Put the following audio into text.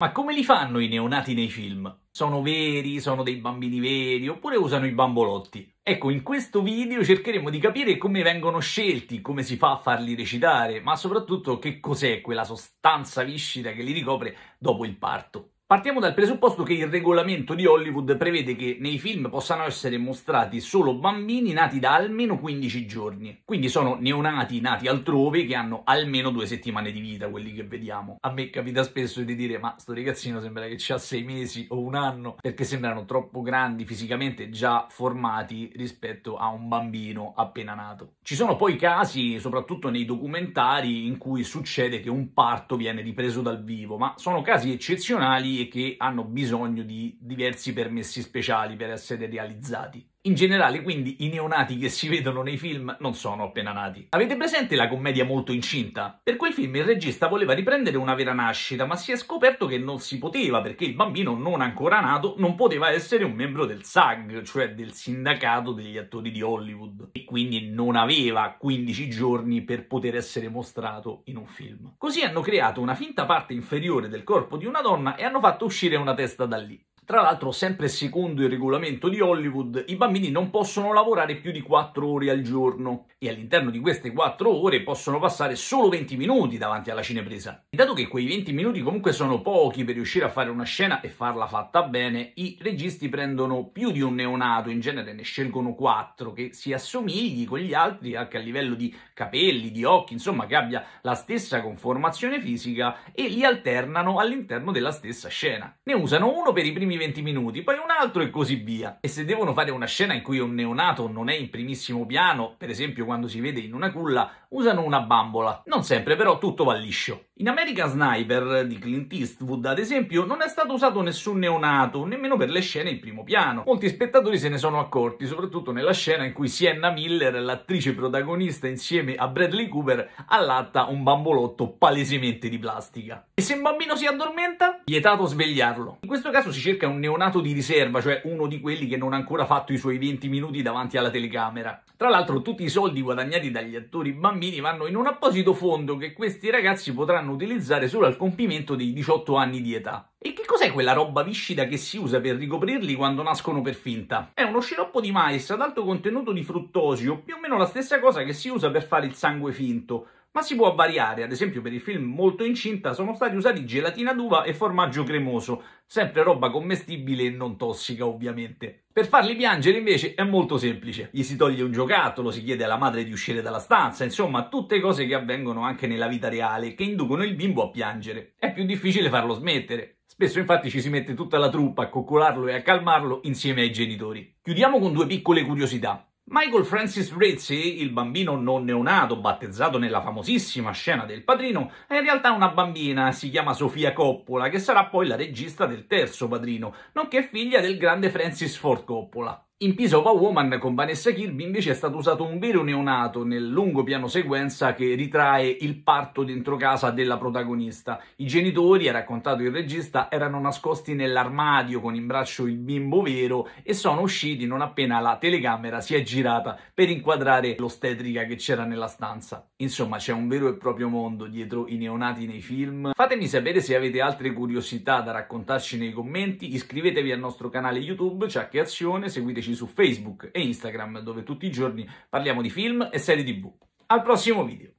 Ma come li fanno i neonati nei film? Sono veri? Sono dei bambini veri? Oppure usano i bambolotti? Ecco, in questo video cercheremo di capire come vengono scelti, come si fa a farli recitare, ma soprattutto che cos'è quella sostanza viscida che li ricopre dopo il parto. Partiamo dal presupposto che il regolamento di Hollywood prevede che nei film possano essere mostrati solo bambini nati da almeno 15 giorni. Quindi sono neonati nati altrove che hanno almeno due settimane di vita, quelli che vediamo. A me capita spesso di dire: Ma sto ragazzino sembra che ci ha sei mesi o un anno, perché sembrano troppo grandi fisicamente, già formati rispetto a un bambino appena nato. Ci sono poi casi, soprattutto nei documentari, in cui succede che un parto viene ripreso dal vivo, ma sono casi eccezionali categorie che hanno bisogno di diversi permessi speciali per essere realizzati. In generale, quindi, i neonati che si vedono nei film non sono appena nati. Avete presente la commedia molto incinta? Per quel film il regista voleva riprendere una vera nascita, ma si è scoperto che non si poteva perché il bambino non ancora nato non poteva essere un membro del SAG, cioè del sindacato degli attori di Hollywood, e quindi non aveva 15 giorni per poter essere mostrato in un film. Così hanno creato una finta parte inferiore del corpo di una donna e hanno fatto uscire una testa da lì. Tra l'altro, sempre secondo il regolamento di Hollywood, i bambini non possono lavorare più di 4 ore al giorno e all'interno di queste 4 ore possono passare solo 20 minuti davanti alla cinepresa. E dato che quei 20 minuti comunque sono pochi per riuscire a fare una scena e farla fatta bene, i registi prendono più di un neonato, in genere ne scelgono 4 che si assomigli con gli altri anche a livello di capelli, di occhi, insomma che abbia la stessa conformazione fisica e li alternano all'interno della stessa scena. Ne usano uno per i primi 20 minuti, poi un altro e così via. E se devono fare una scena in cui un neonato non è in primissimo piano, per esempio quando si vede in una culla, usano una bambola. Non sempre, però tutto va liscio. In America Sniper di Clint Eastwood, ad esempio, non è stato usato nessun neonato, nemmeno per le scene in primo piano. Molti spettatori se ne sono accorti, soprattutto nella scena in cui Sienna Miller, l'attrice protagonista insieme a Bradley Cooper, allatta un bambolotto palesemente di plastica. E se un bambino si addormenta? Vietato svegliarlo. In questo caso si cerca un neonato di riserva, cioè uno di quelli che non ha ancora fatto i suoi 20 minuti davanti alla telecamera. Tra l'altro tutti i soldi guadagnati dagli attori bambini vanno in un apposito fondo che questi ragazzi potranno utilizzare solo al compimento dei 18 anni di età. E che cos'è quella roba viscida che si usa per ricoprirli quando nascono per finta? È uno sciroppo di mais ad alto contenuto di fruttosio, più o meno la stessa cosa che si usa per fare il sangue finto, ma si può variare. Ad esempio, per il film molto incinta sono stati usati gelatina d'uva e formaggio cremoso, sempre roba commestibile e non tossica, ovviamente. Per farli piangere, invece, è molto semplice. Gli si toglie un giocattolo, si chiede alla madre di uscire dalla stanza, insomma, tutte cose che avvengono anche nella vita reale, che inducono il bimbo a piangere. È più difficile farlo smettere. Spesso infatti ci si mette tutta la truppa a coccolarlo e a calmarlo insieme ai genitori. Chiudiamo con due piccole curiosità. Michael Francis Rizzi, il bambino non neonato battezzato nella famosissima scena del padrino, è in realtà una bambina, si chiama Sofia Coppola, che sarà poi la regista del terzo padrino, nonché figlia del grande Francis Ford Coppola. In Piece of a Woman con Vanessa Kirby invece è stato usato un vero neonato nel lungo piano sequenza che ritrae il parto dentro casa della protagonista. I genitori, ha raccontato il regista, erano nascosti nell'armadio con in braccio il bimbo vero e sono usciti non appena la telecamera si è girata per inquadrare l'ostetrica che c'era nella stanza. Insomma, c'è un vero e proprio mondo dietro i neonati nei film. Fatemi sapere se avete altre curiosità da raccontarci nei commenti, iscrivetevi al nostro canale YouTube, c'è Azione, seguiteci seguiteci su Facebook e Instagram dove tutti i giorni parliamo di film e serie tv. Al prossimo video!